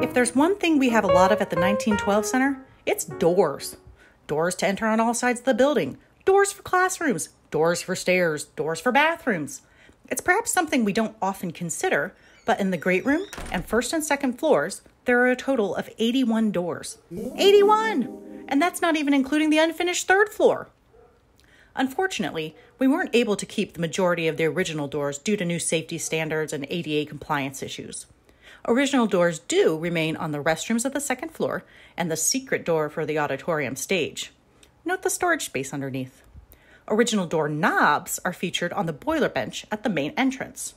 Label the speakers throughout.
Speaker 1: If there's one thing we have a lot of at the 1912 Center, it's doors. Doors to enter on all sides of the building, doors for classrooms, doors for stairs, doors for bathrooms. It's perhaps something we don't often consider, but in the great room and first and second floors, there are a total of 81 doors. 81! And that's not even including the unfinished third floor. Unfortunately, we weren't able to keep the majority of the original doors due to new safety standards and ADA compliance issues. Original doors do remain on the restrooms of the second floor and the secret door for the auditorium stage. Note the storage space underneath. Original door knobs are featured on the boiler bench at the main entrance.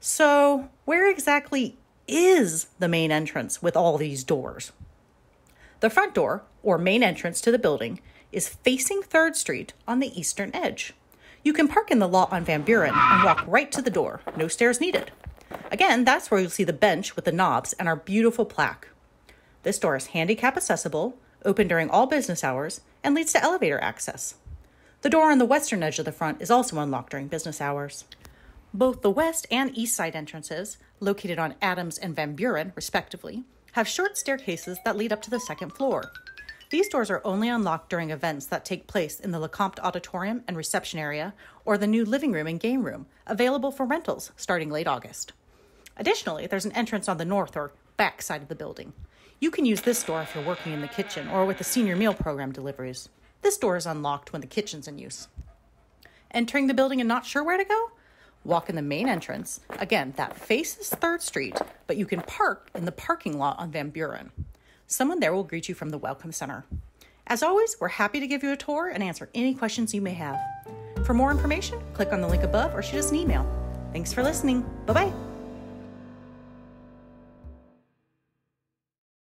Speaker 1: So, where exactly is the main entrance with all these doors? The front door, or main entrance to the building, is facing 3rd Street on the eastern edge. You can park in the lot on Van Buren and walk right to the door, no stairs needed. Again, that's where you'll see the bench with the knobs and our beautiful plaque. This door is handicap accessible, open during all business hours, and leads to elevator access. The door on the western edge of the front is also unlocked during business hours. Both the west and east side entrances, located on Adams and Van Buren, respectively, have short staircases that lead up to the second floor. These doors are only unlocked during events that take place in the LeCompte Auditorium and Reception Area or the new living room and game room, available for rentals starting late August. Additionally, there's an entrance on the north or back side of the building. You can use this door if you're working in the kitchen or with the senior meal program deliveries. This door is unlocked when the kitchen's in use. Entering the building and not sure where to go? Walk in the main entrance. Again, that faces 3rd Street, but you can park in the parking lot on Van Buren. Someone there will greet you from the Welcome Center. As always, we're happy to give you a tour and answer any questions you may have. For more information, click on the link above or shoot us an email. Thanks for listening. Bye bye.